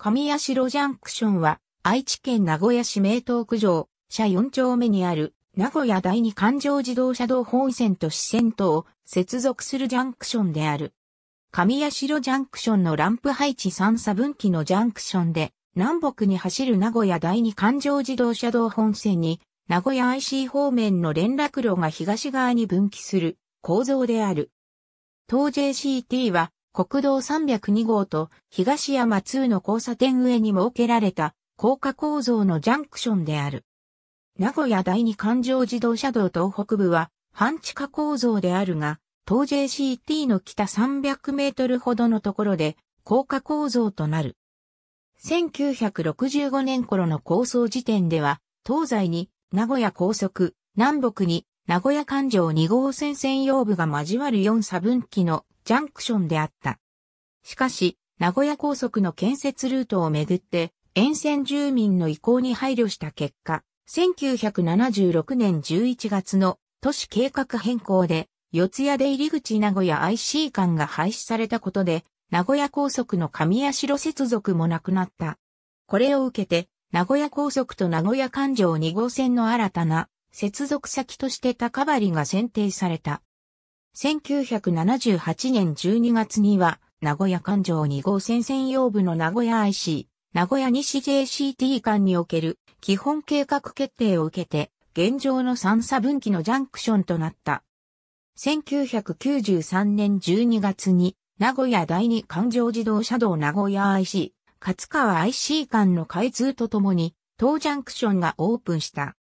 神谷城ジャンクションは、愛知県名古屋市名東区上、社4丁目にある、名古屋第二環状自動車道本線と支線とを接続するジャンクションである。神谷城ジャンクションのランプ配置三差分岐のジャンクションで、南北に走る名古屋第二環状自動車道本線に、名古屋 IC 方面の連絡路が東側に分岐する構造である。東 JCT は国道302号と東山2の交差点上に設けられた高架構造のジャンクションである。名古屋第二環状自動車道東北部は半地下構造であるが、東 JCT の北300メートルほどのところで高架構造となる。1965年頃の構想時点では、東西に名古屋高速、南北に名古屋環状2号線専用部が交わる4差分岐のジャンクションであった。しかし、名古屋高速の建設ルートをめぐって、沿線住民の意向に配慮した結果、1976年11月の都市計画変更で、四谷出入り口名古屋 IC 館が廃止されたことで、名古屋高速の上社接続もなくなった。これを受けて、名古屋高速と名古屋環状2号線の新たな接続先として高張が選定された。1978年12月には、名古屋環状2号線専用部の名古屋 IC、名古屋西 JCT 間における基本計画決定を受けて、現状の三差分岐のジャンクションとなった。1993年12月に、名古屋第二環状自動車道名古屋 IC、勝川 IC 間の開通とともに、当ジャンクションがオープンした。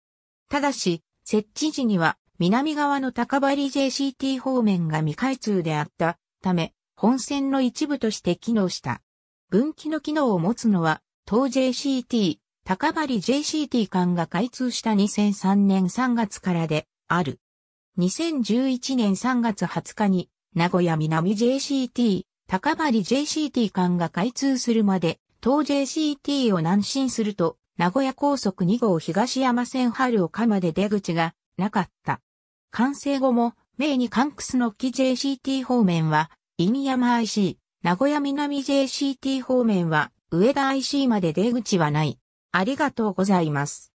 ただし、設置時には南側の高張 JCT 方面が未開通であったため、本線の一部として機能した。分岐の機能を持つのは、東 JCT、高張 JCT 間が開通した2003年3月からである。2011年3月20日に、名古屋南 JCT、高張 JCT 間が開通するまで、東 JCT を南進すると、名古屋高速2号東山線春岡まで出口がなかった。完成後も、名にカンクスの木 JCT 方面は、犬山 IC、名古屋南 JCT 方面は、上田 IC まで出口はない。ありがとうございます。